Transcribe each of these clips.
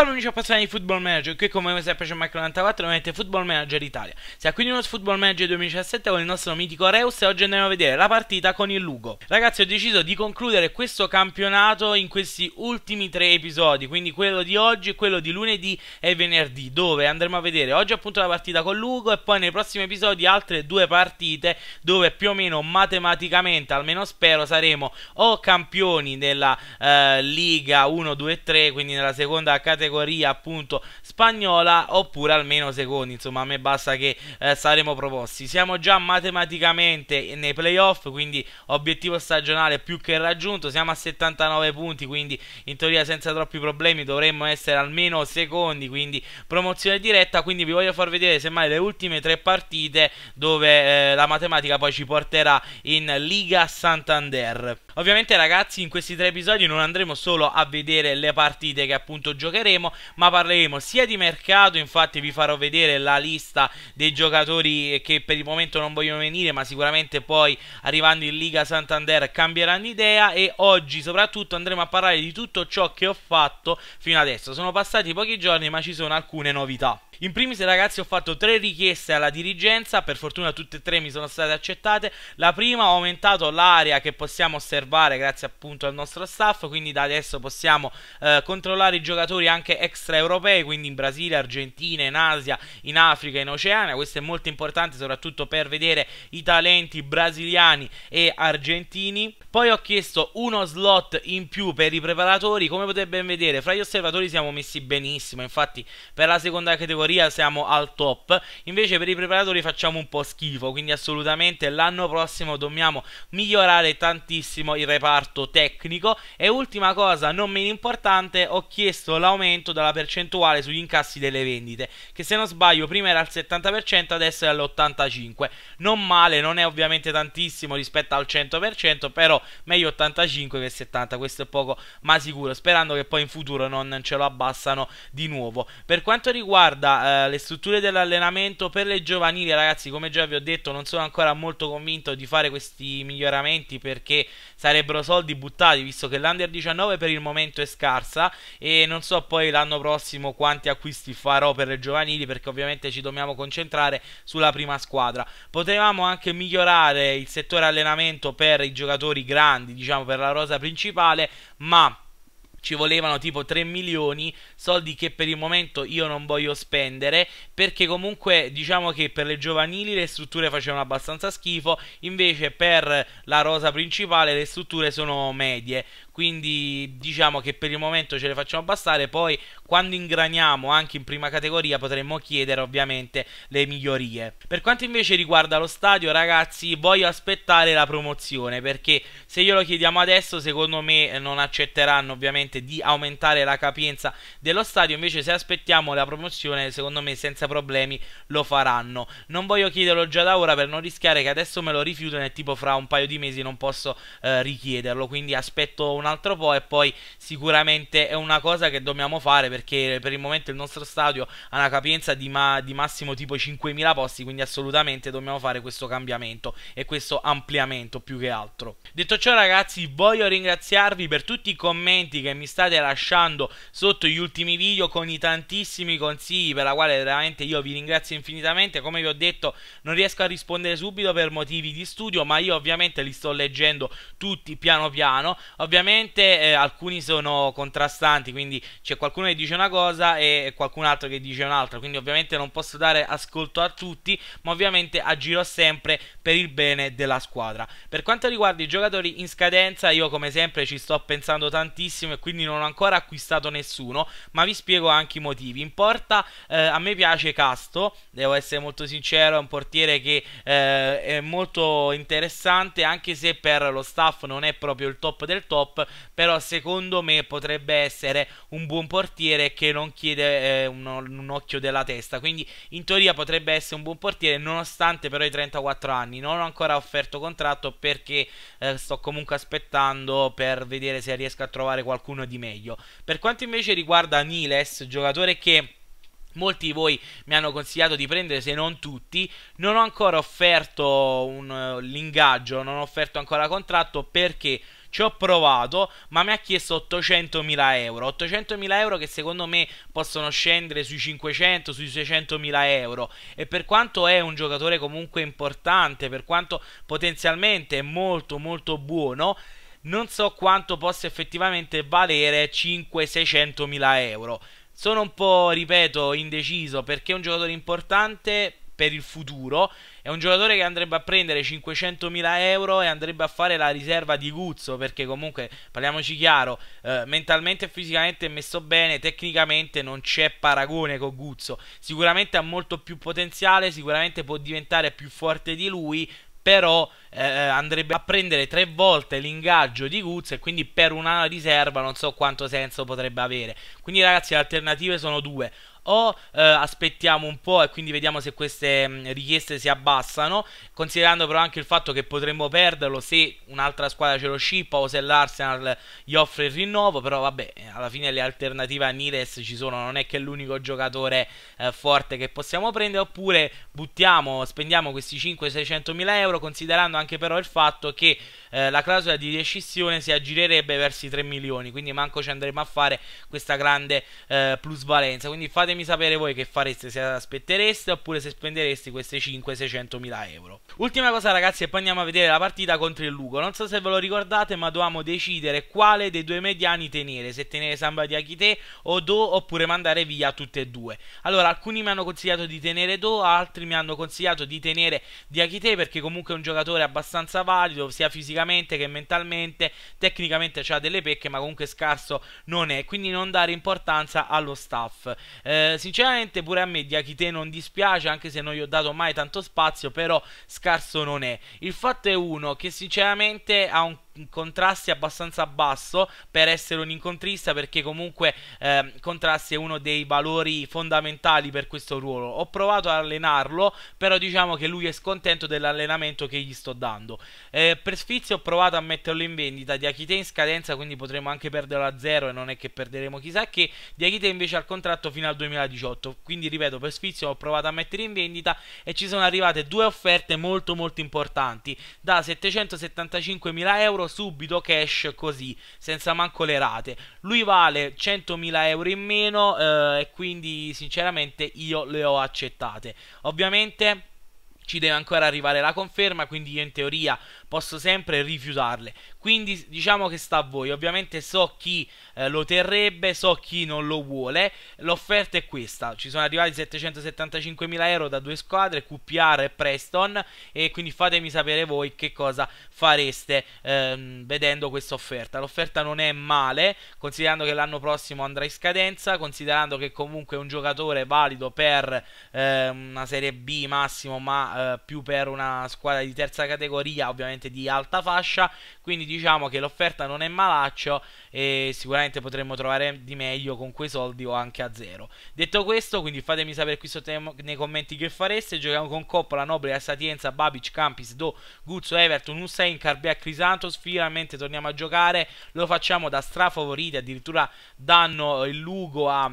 Salve amici appassionati di Football Manager, qui come sempre c'è Michael94 mette Football Manager Italia. Siamo qui di uno Football Manager 2017 con il nostro mitico Reus e oggi andremo a vedere la partita con il Lugo. Ragazzi ho deciso di concludere questo campionato in questi ultimi tre episodi, quindi quello di oggi, quello di lunedì e venerdì, dove andremo a vedere oggi appunto la partita con Lugo e poi nei prossimi episodi altre due partite dove più o meno matematicamente, almeno spero, saremo o campioni della eh, Liga 1, 2 e 3, quindi nella seconda categoria categoria appunto spagnola oppure almeno secondi, insomma a me basta che eh, saremo proposti. Siamo già matematicamente nei playoff, quindi obiettivo stagionale più che raggiunto, siamo a 79 punti, quindi in teoria senza troppi problemi dovremmo essere almeno secondi, quindi promozione diretta, quindi vi voglio far vedere semmai le ultime tre partite dove eh, la matematica poi ci porterà in Liga Santander. Ovviamente ragazzi in questi tre episodi non andremo solo a vedere le partite che appunto giocheremo, faremo, ma parleremo sia di mercato, infatti vi farò vedere la lista dei giocatori che per il momento non vogliono venire, ma sicuramente poi arrivando in Liga Santander cambieranno idea e oggi soprattutto andremo a parlare di tutto ciò che ho fatto fino adesso. Sono passati pochi giorni, ma ci sono alcune novità. In primis ragazzi ho fatto tre richieste alla dirigenza, per fortuna tutte e tre mi sono state accettate. La prima ho aumentato l'area che possiamo osservare grazie appunto al nostro staff, quindi da adesso possiamo eh, controllare i giocatori anche anche extraeuropee, quindi in Brasile, Argentina, in Asia, in Africa, in Oceania. Questo è molto importante soprattutto per vedere i talenti brasiliani e argentini. Poi ho chiesto uno slot in più per i preparatori, come potete ben vedere fra gli osservatori siamo messi benissimo, infatti per la seconda categoria siamo al top, invece per i preparatori facciamo un po' schifo, quindi assolutamente l'anno prossimo dobbiamo migliorare tantissimo il reparto tecnico. E ultima cosa, non meno importante, ho chiesto l'aumento aumento dalla percentuale sugli incassi delle vendite, che se non sbaglio prima era al 70%, adesso è all'85%. Non male, non è ovviamente tantissimo rispetto al 100%, però meglio 85 che 70, questo è poco ma sicuro, sperando che poi in futuro non ce lo abbassano di nuovo. Per quanto riguarda eh, le strutture dell'allenamento per le giovanili, ragazzi, come già vi ho detto, non sono ancora molto convinto di fare questi miglioramenti perché sarebbero soldi buttati, visto che l'under 19 per il momento è scarsa e non so poi poi l'anno prossimo quanti acquisti farò per le giovanili perché ovviamente ci dobbiamo concentrare sulla prima squadra. Potevamo anche migliorare il settore allenamento per i giocatori grandi, diciamo per la rosa principale, ma ci volevano tipo 3 milioni, soldi che per il momento io non voglio spendere, perché comunque diciamo che per le giovanili le strutture facevano abbastanza schifo, invece per la rosa principale le strutture sono medie quindi diciamo che per il momento ce le facciamo bastare, poi quando ingraniamo anche in prima categoria potremmo chiedere ovviamente le migliorie. Per quanto invece riguarda lo stadio ragazzi voglio aspettare la promozione perché se glielo chiediamo adesso secondo me eh, non accetteranno ovviamente di aumentare la capienza dello stadio, invece se aspettiamo la promozione secondo me senza problemi lo faranno. Non voglio chiederlo già da ora per non rischiare che adesso me lo rifiutano e tipo fra un paio di mesi non posso eh, richiederlo, quindi aspetto una altro po' e poi sicuramente è una cosa che dobbiamo fare perché per il momento il nostro stadio ha una capienza di, ma di massimo tipo 5.000 posti, quindi assolutamente dobbiamo fare questo cambiamento e questo ampliamento più che altro. Detto ciò ragazzi voglio ringraziarvi per tutti i commenti che mi state lasciando sotto gli ultimi video con i tantissimi consigli per la quale veramente io vi ringrazio infinitamente, come vi ho detto non riesco a rispondere subito per motivi di studio ma io ovviamente li sto leggendo tutti piano piano, ovviamente ovviamente eh, alcuni sono contrastanti, quindi c'è qualcuno che dice una cosa e qualcun altro che dice un'altra, quindi ovviamente non posso dare ascolto a tutti, ma ovviamente agirò sempre per il bene della squadra. Per quanto riguarda i giocatori in scadenza, io come sempre ci sto pensando tantissimo e quindi non ho ancora acquistato nessuno, ma vi spiego anche i motivi. In porta eh, a me piace Casto, devo essere molto sincero, è un portiere che eh, è molto interessante, anche se per lo staff non è proprio il top del top, però secondo me potrebbe essere un buon portiere che non chiede eh, un, un, occhio della testa, quindi in teoria potrebbe essere un buon portiere nonostante però i 34 anni, non ho ancora offerto contratto perché eh, sto comunque aspettando per vedere se riesco a trovare qualcuno di meglio. Per quanto invece riguarda Niles, giocatore che... Molti di voi mi hanno consigliato di prendere, se non tutti. Non ho ancora offerto un, uh, l'ingaggio, non ho offerto ancora contratto perché ci ho provato, ma mi ha chiesto 800.000 euro. 800.000 euro che secondo me possono scendere sui 500, sui 600.000 euro. E per quanto è un giocatore comunque importante, per quanto potenzialmente è molto molto buono, non so quanto possa effettivamente valere 5 600000 euro. Sono un po', ripeto, indeciso perché è un giocatore importante, per il futuro. È un giocatore che andrebbe a prendere 500.000 euro e andrebbe a fare la riserva di Guzzo, perché comunque, parliamoci chiaro, eh, mentalmente e fisicamente è messo bene, tecnicamente non c'è paragone con Guzzo. Sicuramente ha molto più potenziale, sicuramente può diventare più forte di lui, però eh, eh andrebbe a prendere tre volte l'ingaggio di Guzzo e quindi per una riserva non so quanto senso potrebbe avere. Quindi ragazzi le alternative sono due, o eh, aspettiamo un po' e quindi vediamo se queste mh, mm, richieste si abbassano, considerando però anche il fatto che potremmo perderlo se un'altra squadra ce lo shippa o se l'Arsenal gli offre il rinnovo, però vabbè, alla fine le alternative a Niles ci sono, non è che è l'unico giocatore eh, forte che possiamo prendere, oppure buttiamo, spendiamo questi 5-600 mila euro, considerando anche però il fatto che eh, la clausola di rescissione si aggirerebbe verso i 3 milioni, quindi manco ci andremo a fare questa grande eh, plusvalenza. Quindi fatemi sapere voi che fareste, se aspettereste oppure se spendereste queste 5-600 mila euro. Ultima cosa ragazzi e poi andiamo a vedere la partita contro il Lugo. Non so se ve lo ricordate ma dovevamo decidere quale dei due mediani tenere, se tenere Samba di Akite o Do oppure mandare via tutte e due. Allora alcuni mi hanno consigliato di tenere Do, altri mi hanno consigliato di tenere di Akite perché comunque è un giocatore abbastanza valido sia fisicamente fisicamente che mentalmente, tecnicamente ha delle pecche, ma comunque scarso non è, quindi non dare importanza allo staff. Eh, sinceramente pure a me Diachite non dispiace, anche se non gli ho dato mai tanto spazio, però scarso non è. Il fatto è uno che sinceramente ha un contrasti abbastanza basso per essere un incontrista perché comunque eh, contrasti è uno dei valori fondamentali per questo ruolo ho provato ad allenarlo però diciamo che lui è scontento dell'allenamento che gli sto dando eh, per Sfizio ho provato a metterlo in vendita di Akite in scadenza quindi potremo anche perderlo a zero e non è che perderemo chissà che di Akite invece ha il contratto fino al 2018 quindi ripeto per Sfizio ho provato a mettere in vendita e ci sono arrivate due offerte molto molto importanti da 775.000 euro euro subito cash così, senza manco le rate. Lui vale 100.000 euro in meno eh, e quindi sinceramente io le ho accettate. Ovviamente ci deve ancora arrivare la conferma, quindi io in teoria posso sempre rifiutarle. Quindi diciamo che sta a voi. Ovviamente so chi eh, lo terrebbe, so chi non lo vuole. L'offerta è questa. Ci sono arrivati 775.000 euro da due squadre, QPR e Preston. E quindi fatemi sapere voi che cosa fareste ehm, vedendo questa offerta. L'offerta non è male, considerando che l'anno prossimo andrà in scadenza, considerando che comunque è un giocatore valido per eh, una Serie B massimo, ma eh, più per una squadra di terza categoria, ovviamente sicuramente di alta fascia, quindi diciamo che l'offerta non è malaccio e sicuramente potremmo trovare di meglio con quei soldi o anche a zero. Detto questo, quindi fatemi sapere qui sotto nei commenti che fareste, giochiamo con Coppola, Nobile, Assatienza, Babic, Campis, Do, Guzzo, Everton, Hussein, Carbea, Crisantos, finalmente torniamo a giocare, lo facciamo da strafavorite addirittura danno il Lugo a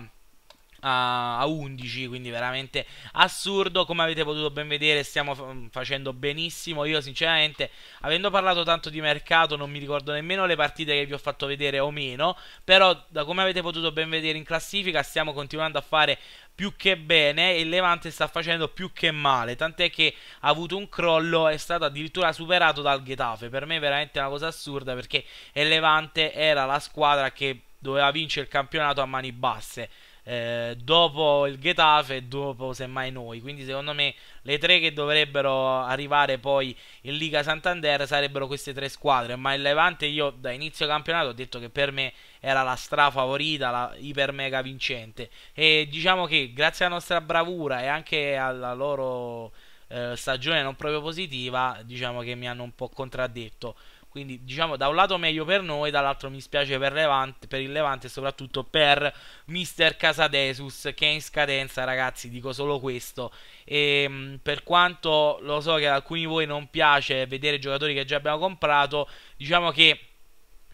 a, 11, quindi veramente assurdo. Come avete potuto ben vedere, stiamo mm, facendo benissimo. Io, sinceramente, avendo parlato tanto di mercato, non mi ricordo nemmeno le partite che vi ho fatto vedere o meno. Però, da come avete potuto ben vedere in classifica, stiamo continuando a fare più che bene e il Levante sta facendo più che male, tant'è che ha avuto un crollo, è stato addirittura superato dal Getafe, per me è veramente una cosa assurda perché il Levante era la squadra che doveva vincere il campionato a mani basse. Eh, dopo il Getafe e dopo semmai noi. Quindi secondo me le tre che dovrebbero arrivare poi in Liga Santander sarebbero queste tre squadre, ma il Levante io da inizio campionato ho detto che per me era la stra favorita, la iper mega vincente e diciamo che grazie alla nostra bravura e anche alla loro eh, stagione non proprio positiva, diciamo che mi hanno un po' contraddetto. Quindi, diciamo, da un lato meglio per noi, dall'altro mi spiace per, Levante, per il Levante e soprattutto per Mr. Casadesus che è in scadenza, ragazzi, dico solo questo. E, ehm, per quanto lo so che ad alcuni di voi non piace vedere giocatori che già abbiamo comprato, diciamo che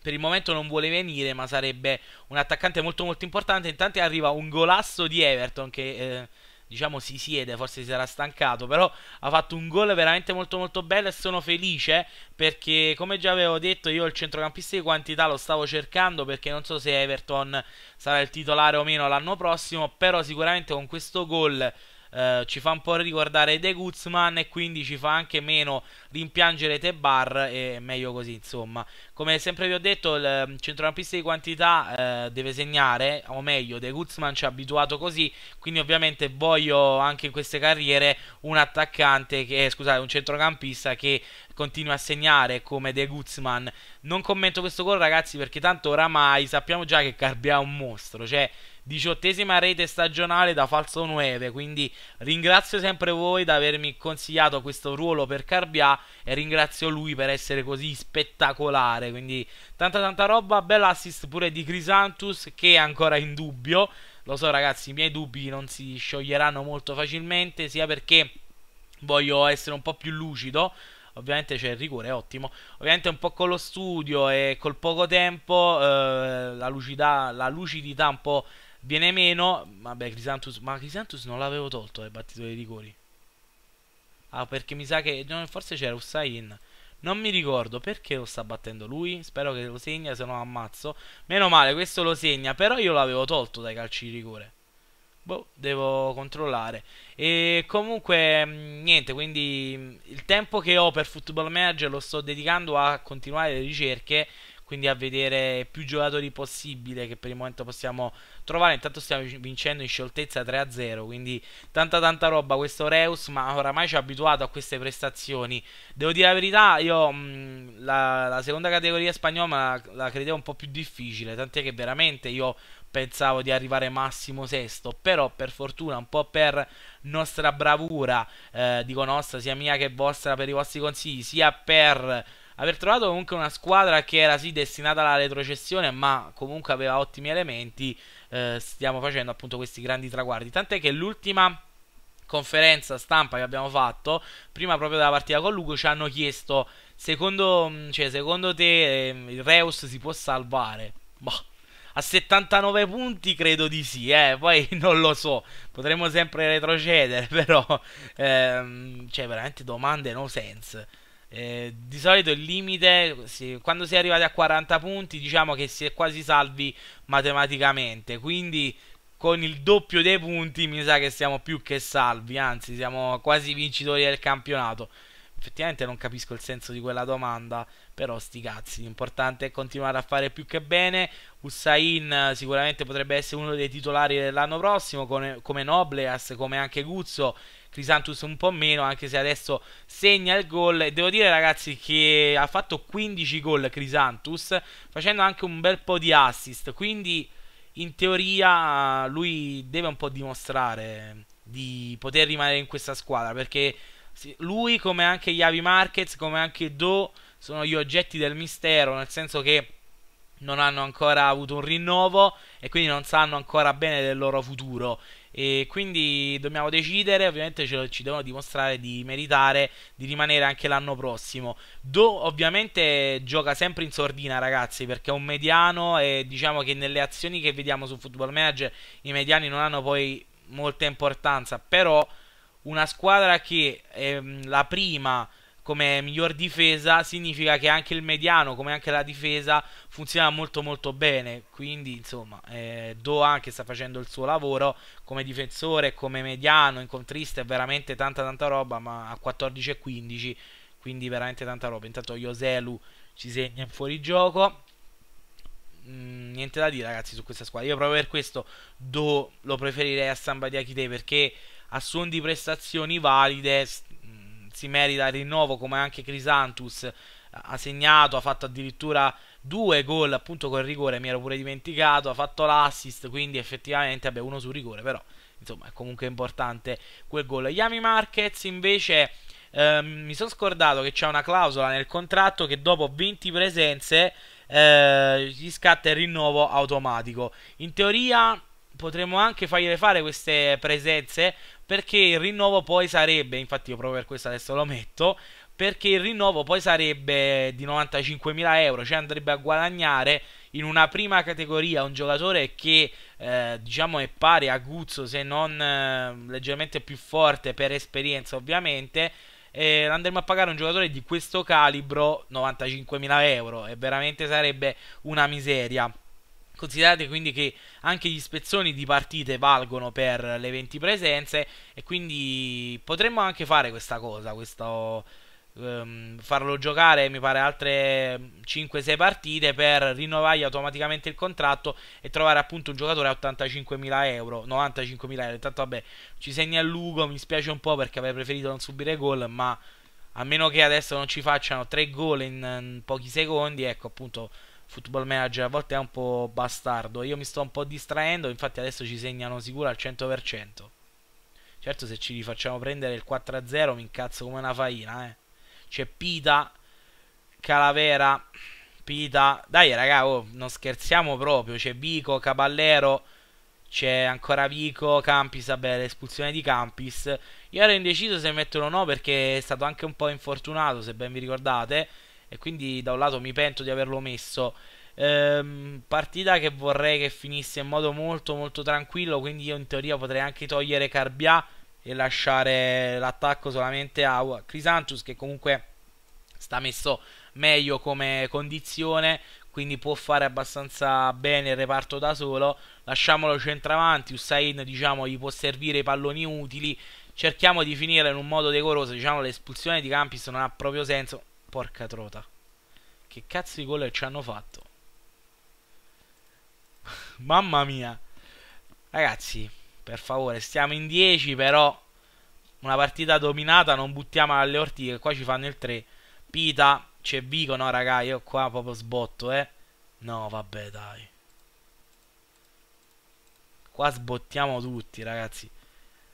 per il momento non vuole venire, ma sarebbe un attaccante molto molto importante. Intanto arriva un golasso di Everton che eh, diciamo si siede, forse si sarà stancato, però ha fatto un gol veramente molto molto bello e sono felice perché come già avevo detto io il centrocampista di quantità lo stavo cercando perché non so se Everton sarà il titolare o meno l'anno prossimo, però sicuramente con questo gol eh, ci fa un po' riguardare De Guzman e quindi ci fa anche meno rimpiangere Tebar e meglio così insomma. Come sempre vi ho detto il ehm, centrocampista di quantità eh, deve segnare, o meglio De Guzman ci ha abituato così, quindi ovviamente voglio anche in queste carriere un attaccante, che, eh, scusate, un centrocampista che continua a segnare come De Guzman. Non commento questo gol, ragazzi, perché tanto oramai sappiamo già che Carbia è un mostro. Cioè, diciottesima rete stagionale da falso 9, quindi ringrazio sempre voi di avermi consigliato questo ruolo per Carbià e ringrazio lui per essere così spettacolare, quindi tanta tanta roba, bella assist pure di Crisantus che è ancora in dubbio, lo so ragazzi i miei dubbi non si scioglieranno molto facilmente, sia perché voglio essere un po' più lucido, ovviamente c'è il rigore, ottimo. Ovviamente un po' con lo studio e col poco tempo, eh, la, lucida, la lucidità un po' Viene meno, vabbè, Crisantus, ma Crisantus non l'avevo tolto dai eh, battitori di rigori. Ah, perché mi sa che no, forse c'era Usain. Non mi ricordo perché lo sta battendo lui. Spero che lo segna, se no ammazzo. Meno male, questo lo segna. Però io l'avevo tolto dai calci di rigore. Boh, devo controllare. E comunque, mm, niente, quindi mm, il tempo che ho per Football Manager lo sto dedicando a continuare le ricerche quindi a vedere più giocatori possibile che per il momento possiamo trovare. Intanto stiamo vincendo in scioltezza 3-0, quindi tanta tanta roba questo Reus, ma oramai ci ha abituato a queste prestazioni. Devo dire la verità, io mh, mm, la, la, seconda categoria spagnola la, la credevo un po' più difficile, tant'è che veramente io pensavo di arrivare massimo sesto, però per fortuna, un po' per nostra bravura, eh, dico nostra, sia mia che vostra, per i vostri consigli, sia per aver trovato comunque una squadra che era sì destinata alla retrocessione, ma comunque aveva ottimi elementi, eh, stiamo facendo appunto questi grandi traguardi. Tant'è che l'ultima conferenza stampa che abbiamo fatto, prima proprio della partita con Lugo, ci hanno chiesto: secondo, mm, cioè, secondo te eh, il Reus si può salvare? Boh. A 79 punti credo di sì, eh. poi non lo so, potremmo sempre retrocedere, però ehm, cioè veramente domande no sense. Eh, di solito il limite, se, quando si è arrivati a 40 punti, diciamo che si è quasi salvi matematicamente. Quindi con il doppio dei punti mi sa che siamo più che salvi, anzi siamo quasi vincitori del campionato. Effettivamente non capisco il senso di quella domanda, però sti cazzi, l'importante è continuare a fare più che bene. Hussain eh, sicuramente potrebbe essere uno dei titolari dell'anno prossimo, come, come Nobleas, come anche Guzzo Crisantus un po' meno, anche se adesso segna il gol. E devo dire, ragazzi, che ha fatto 15 gol Crisantus, facendo anche un bel po' di assist. Quindi, in teoria, lui deve un po' dimostrare di poter rimanere in questa squadra, perché lui, come anche Yavi Marquez come anche Do, sono gli oggetti del mistero, nel senso che non hanno ancora avuto un rinnovo e quindi non sanno ancora bene del loro futuro. E quindi dobbiamo decidere, ovviamente ce lo, ci devono dimostrare di meritare di rimanere anche l'anno prossimo. Do ovviamente gioca sempre in sordina, ragazzi, perché è un mediano e diciamo che nelle azioni che vediamo su Football Manager i mediani non hanno poi molta importanza, però una squadra che è ehm, la prima come miglior difesa significa che anche il mediano come anche la difesa funziona molto molto bene quindi insomma eh, Do anche sta facendo il suo lavoro come difensore come mediano incontrista è veramente tanta tanta roba ma a 14 e 15 quindi veramente tanta roba intanto Joselu ci segna in fuorigioco mm, niente da dire ragazzi su questa squadra io proprio per questo Do lo preferirei a Samba di Akite perché a suon di prestazioni valide si merita il rinnovo come anche Crisantus eh, ha segnato, ha fatto addirittura due gol appunto col rigore, mi ero pure dimenticato, ha fatto l'assist, quindi effettivamente vabbè, uno su rigore, però insomma è comunque importante quel gol. Yami Markets invece eh, mi sono scordato che c'è una clausola nel contratto che dopo 20 presenze eh, gli scatta il rinnovo automatico. In teoria potremmo anche fargli fare queste presenze perché il rinnovo poi sarebbe, infatti io proprio per questo adesso lo metto, perché il rinnovo poi sarebbe di 95.000 euro, cioè andrebbe a guadagnare in una prima categoria un giocatore che eh, diciamo è pari a Guzzo se non eh, leggermente più forte per esperienza ovviamente eh, andremo a pagare un giocatore di questo calibro 95.000 euro e veramente sarebbe una miseria Considerate quindi che anche gli spezzoni di partite valgono per le 20 presenze e quindi potremmo anche fare questa cosa, questo, um, farlo giocare mi pare altre 5-6 partite per rinnovargli automaticamente il contratto e trovare appunto un giocatore a 85.000 euro, 95.000 euro, intanto vabbè ci segna il Lugo, mi spiace un po' perché avrei preferito non subire gol ma a meno che adesso non ci facciano 3 gol in, in pochi secondi, ecco appunto Football Manager a volte è un po' bastardo. Io mi sto un po' distraendo, infatti adesso ci segnano sicuro al 100%. Certo se ci rifacciamo prendere il 4-0 mi incazzo come una faina, eh. C'è Pita, Calavera, Pita. Dai raga, oh, non scherziamo proprio. C'è Vico, Caballero, c'è ancora Vico, Campis, vabbè, l'espulsione di Campis. Io ero indeciso se metterlo o no perché è stato anche un po' infortunato, se ben vi ricordate e quindi da un lato mi pento di averlo messo. Ehm, partita che vorrei che finisse in modo molto molto tranquillo, quindi io in teoria potrei anche togliere Carbia e lasciare l'attacco solamente a Crisantus che comunque sta messo meglio come condizione, quindi può fare abbastanza bene il reparto da solo. Lasciamolo centravanti, Usain diciamo, gli può servire i palloni utili. Cerchiamo di finire in un modo decoroso, diciamo l'espulsione di Campis non ha proprio senso. Porca trota. Che cazzo di gol ci hanno fatto? Mamma mia. Ragazzi, per favore, stiamo in 10 però una partita dominata, non buttiamo alle ortiche, qua ci fanno il 3. Pita, c'è Vico, no raga, io qua proprio sbotto, eh. No, vabbè, dai. Qua sbottiamo tutti, ragazzi.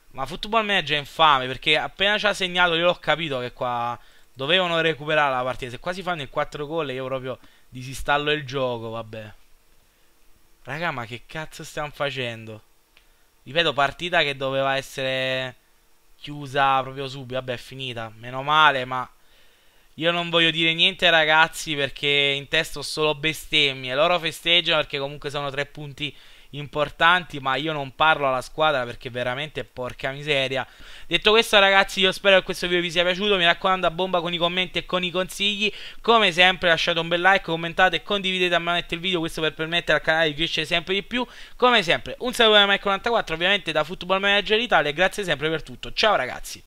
Ma Football Manager è infame, perché appena ci ha segnato io l'ho capito che qua Dovevano recuperare la partita. Se quasi fanno il 4 gol io proprio disinstallo il gioco, vabbè. Raga, ma che cazzo stiamo facendo? Ripeto, partita che doveva essere chiusa proprio subito. Vabbè, è finita. Meno male, ma io non voglio dire niente ragazzi perché in testa ho solo bestemmie. Loro festeggiano perché comunque sono tre punti importanti, ma io non parlo alla squadra perché veramente porca miseria. Detto questo ragazzi, io spero che questo video vi sia piaciuto, mi raccomando a bomba con i commenti e con i consigli. Come sempre lasciate un bel like, commentate e condividete a manetta il video, questo per permettere al canale di crescere sempre di più. Come sempre, un saluto da Mike94, ovviamente da Football Manager Italia, grazie sempre per tutto. Ciao ragazzi!